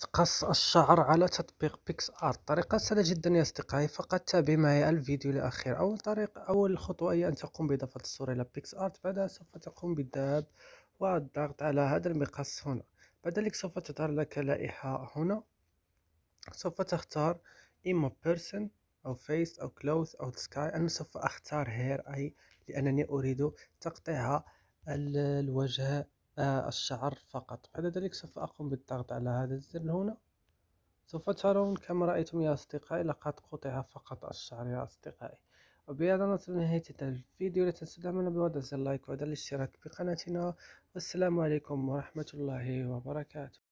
تقص الشعر على تطبيق بيكس آرت طريقة سهلة جدا يا أصدقائي فقط تابع معي الفيديو الاخير أول طريق أول خطوة هي أن تقوم بإضافة الصورة إلى بيكس آرت بعدها سوف تقوم بالذهاب والضغط على هذا المقص هنا بعد ذلك سوف تظهر لك لائحة هنا سوف تختار إما بيرسون أو فيس أو كلوث أو سكاي أنا سوف أختار هير أي لأنني أريد تقطيع الوجه آه، الشعر فقط بعد ذلك سوف أقوم بالضغط على هذا الزر هنا سوف ترون كما رأيتم يا أصدقائي لقد قطع فقط الشعر يا أصدقائي وبهذا نصل لنهاية الفيديو لا تنسوا دعمنا بوضع اللايك وعلى الاشتراك بقناتنا والسلام عليكم ورحمة الله وبركاته